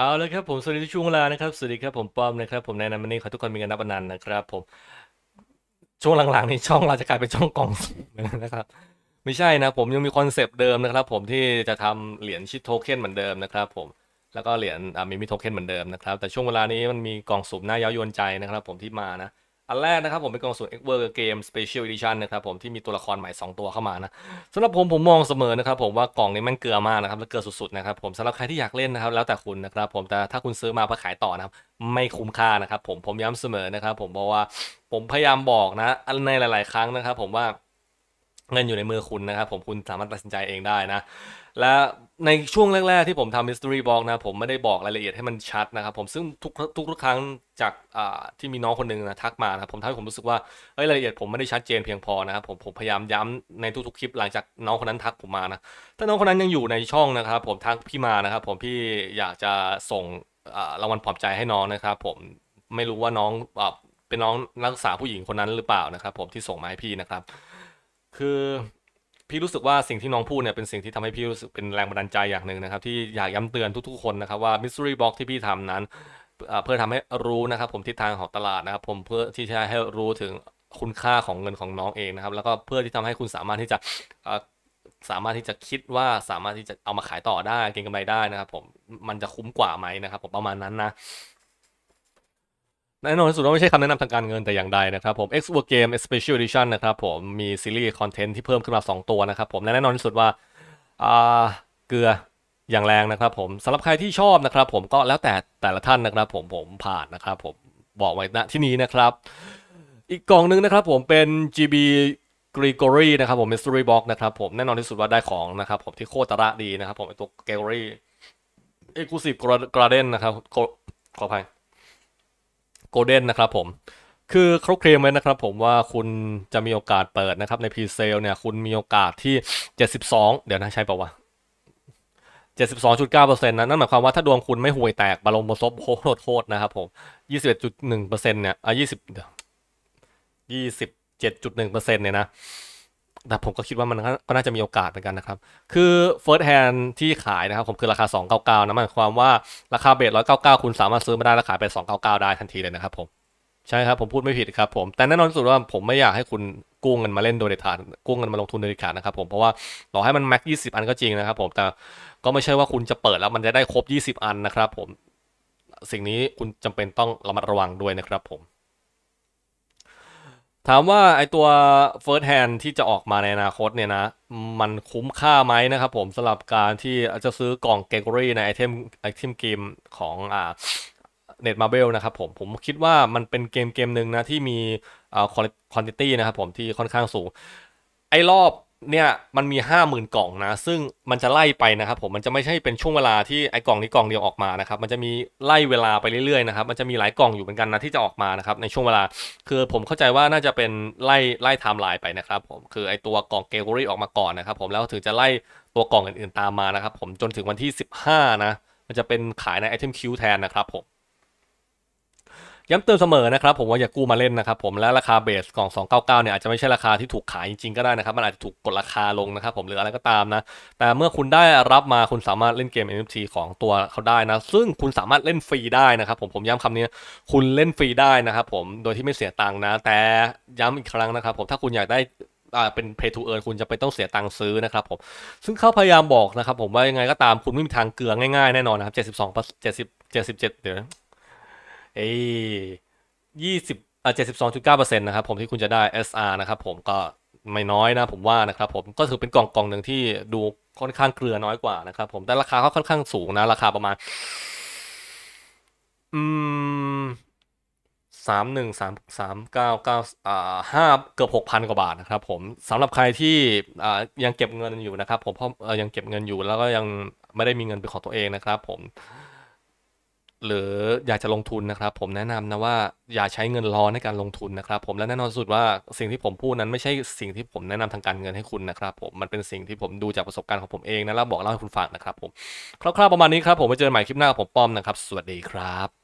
เอาละครับผมสวัสดีทุกช่วงเวลานะครับสวัสดีครับผมป้อมนะครับ ผมแนะนำวันนี้ขอทุกคนมีกันนับอนันต์นะครับ ผมช่วงหลังๆนี้ช่องเราจะกลายเป็นช่องกล่องสุ่มนะครับ ไม่ใช่นะ ผมยังมีคอนเซปต์เดิมนะครับ ผมที่จะทำเหรียญชิดโทเค็นเหมือนเดิมนะครับผมแล้วก็เหรียญมีมิโทเค็นเหมือนเดิมนะครับ แต่ช่วงเวลานี้มันมีกล่องสุ่มหน้าเย้ายวนใจนะครับ ผมที่มานะอันแรกนะครับผมเป็นกองสอตร Xver Game Special Edition นะครับผมที่มีตัวละครใหม่ 2 ตัวเข้ามานะสำหรับผมผมมองเสมอนะครับผมว่ากล่องนี้มันเกลือมากนะครับและเกลือสุดๆนะครับผมสำหรับใครที่อยากเล่นนะครับแล้วแต่คุณนะครับผมแต่ถ้าคุณซื้อมาเพื่อขายต่อนะครับไม่คุ้มค่านะครับผมผมย้ำเสมอนะครับผมเพราะว่าผมพยายามบอกนะในหลายๆครั้งนะครับผมว่าเงินอยู่ในมือคุณนะครับผมคุณสามารถตัดสินใจเองได้นะ และในช่วงแรก ๆ ที่ผมทำ mystery box นะผมไม่ได้บอกรายละเอียดให้มันชัดนะครับ ผมซึ่งทุกทุกทุกครั้งจากที่มีน้องคนหนึ่งนะทักมานะผมทกให้ผมรู้สึกว่าเอ้ยรายละเอียดผมไม่ได้ชัดเจนเพียงพอนะครับ ผมผมพยายามย้ำในทุกๆคลิปหลังจากน้องคนนั้นทักผมมานะถ้าน้องคนนั้นยังอยู่ในช่องนะครับ ผมทักพี่มานะครับผมพี่อยากจะส่งรางวัลปลอบใจให้น้องนะครับผมไม่รู้ว่าน้องเป็นน้องนักศึกษาผู้หญิงคนนั้นหรือเปล่านะครับ ผมที่ส่งมาให้พี่นะครับคือพี่รู้สึกว่าสิ่งที่น้องพูดเนี่ยเป็นสิ่งที่ทำให้พี่รู้สึกเป็นแรงบันดาลใจอย่างหนึ่งนะครับ ที่อยากย้ำเตือนทุกๆคนนะครับว่ามซูรี่บล็อกที่พี่ทำนั้นเพื่อทำให้รู้นะครับ ผมทิศทางของตลาดนะครับ ผมเพื่อที่จะให้รู้ถึงคุณค่าของเงินของน้องเองนะครับ แล้วก็เพื่อที่ทำให้คุณสามารถที่จะสามารถที่จะคิดว่าสามารถที่จะเอามาขายต่อได้เก็งกำไรได้นะครับ ผมมันจะคุ้มกว่าไหมนะครับ ผมประมาณนั้นนะแน่นอนที่สุดว่าไม่ใช่คำแนะนำทางการเงินแต่อย่างใดนะครับ ผม X War Game Special Edition นะครับผมมีซีรีส์คอนเทนต์ที่เพิ่มขึ้นมา 2 ตัวนะครับ ผมและแน่นอนที่สุดว่า เกลืออย่างแรงนะครับ ผมสำหรับใครที่ชอบนะครับ ผมก็แล้วแต่แต่ละท่านนะครับ ผมผมผ่านนะครับ ผมบอกไว้ณที่นี้นะครับ อีกกล่องนึงนะครับ ผมเป็น GB Gregory นะครับผม Mystery Box นะครับผมแน่นอนที่สุดว่าได้ของ นะครับผมที่โคตรระดีนะครับผมไอตัว g a l l e r y Exclusive Garden นะครับขออภัยโกลเด้นนะครับผม คือเขาเคลมไว้นะครับผมว่าคุณจะมีโอกาสเปิดนะครับในพรีเซลเนี่ยคุณมีโอกาสที่ 72 เดี๋ยวนะใช่ปะวะ72.9%นะนั่นหมายความว่าถ้าดวงคุณไม่ห่วยแตกบาลงบซบโคตรโคตรนะครับผม21.1%เนี่ยอ่ะ20 27.1%เนี่ยนะแต่ผมก็คิดว่ามันก็น่าจะมีโอกาสเหมือนกันนะครับ คือ first hand ที่ขายนะครับผมคือราคา 299นะหมายความว่าราคาเบส199 คุณสามารถซื้อมาได้ราคาเป็น299 ได้ทันทีเลยนะครับ ผม ใช่ครับผมพูดไม่ผิดครับผม แต่แน่นอนสุดว่าผมไม่อยากให้คุณกู้เงินมาเล่นโดยเด็ดขาดกู้เงินมาลงทุนโดยเด็ดขาดนะครับผม เพราะว่าต่อให้มันแม็ก20 อันก็จริงนะครับ ผม แต่ก็ไม่ใช่ว่าคุณจะเปิดแล้วมันจะได้ครบ 20 อันนะครับผม สิ่งนี้คุณจำเป็นต้องระมัดระวังด้วยนะครับผมถามว่าไอตัว First Hand ที่จะออกมาในอนาคตเนี่ยนะ มันคุ้มค่าไหมนะครับผมสำหรับการที่จะซื้อกล่องเกกอรี่ในไอเทมไอเทมเกมของอ่าเน็ตมาเบลนะครับผม ผมคิดว่ามันเป็นเกมเกมหนึ่งนะ ที่มีอ่าคุณภาพนะครับผมที่ค่อนข้างสูงไอรอบเนี่ยมันมี5 0,000 กล่องนะซึ่งมันจะไล่ไปนะครับผมมันจะไม่ใช่เป็นช่วงเวลาที่ไอ้กล่องนี้กล่องเดียวออกมานะครับมันจะมีไล่เวลาไปเรื่อยๆนะครับ มันจะมีหลายกล่องอยู่เหมือนกันนะที่จะออกมานะครับในช่วงเวลา คือผมเข้าใจว่าน่าจะเป็นไล่ไล่ไทม์ไลน์ไปนะครับผมคือไอ้ตัวกล่องเกลอรี่ออกมาก่อนนะครับผมแล้วถึงจะไล่ตัวกล่องอื่นๆตามมานะครับผมจนถึงวันที่ 15นะมันจะเป็นขายในไอเทมคิวแทนนะครับผมย้ำเตือนเสมอนะครับ ผมว่าอย่ากู้มาเล่นนะครับผมและราคาเบสของ299เนี่ยอาจจะไม่ใช่ราคาที่ถูกขายจริงๆก็ได้นะครับมันอาจจะถูกกดราคาลงนะครับผมหรืออะไรก็ตามนะ แต่เมื่อคุณได้รับมาคุณสามารถเล่นเกม NFT ของตัวเขาได้นะซึ่งคุณสามารถเล่นฟรีได้นะครับ ผมผมย้ำคำนี้คุณเล่นฟรีได้นะครับผมโดยที่ไม่เสียตังค์นะ แต่ย้ำอีกครั้งนะครับผมถ้าคุณอยากได้อ่าเป็น pay to earn คุณจะไปต้องเสียตังค์ซื้อนะครับผมซึ่งเขาพยายามบอกนะครับผมว่ายังไงก็ตามคุณไม่มีทางเกลือง่ายๆแน่นอนนะครับ72 70 77เดี๋ยวเอ้ยี่สิบอ่าเจ็ดสิบสองจุดเก้าเปอร์เซ็นต์นะครับผมที่คุณจะได้ SR นะครับผมก็ไม่น้อยนะ ผมว่านะครับผมก็ถือเป็นกล่องกล่องหนึ่งที่ดูค่อนข้างเกลือน้อยกว่านะครับผมแต่ราคาเขาค่อนข้างสูงนะ ราคาประมาณ อืมสามหนึ่งสามสามเก้าเก้าอ่าห้าเกือบหกพันกว่าบาทนะครับผมสำหรับใครที่ อ่า ยังเก็บเงินอยู่นะครับผมเพราะยังเก็บเงินอยู่แล้วก็ยังไม่ได้มีเงินเป็นของตัวเองนะครับผมหรืออยากจะลงทุนนะครับ ผมแนะนำนะว่าอย่าใช้เงินร้อนในการลงทุนนะครับ ผมและแน่นอนสุดว่าสิ่งที่ผมพูดนั้น ไม่ใช่สิ่งที่ผมแนะนำทางการเงินให้คุณนะครับ ผมมันเป็นสิ่งที่ผมดูจากประสบการณ์ของผมเองนะแล้วบอกเล่าให้คุณฟังนะครับผมคร่าวๆประมาณนี้ครับผมไปเจอกันใหม่คลิปหน้าผมป้อมนะครับ สวัสดีครับ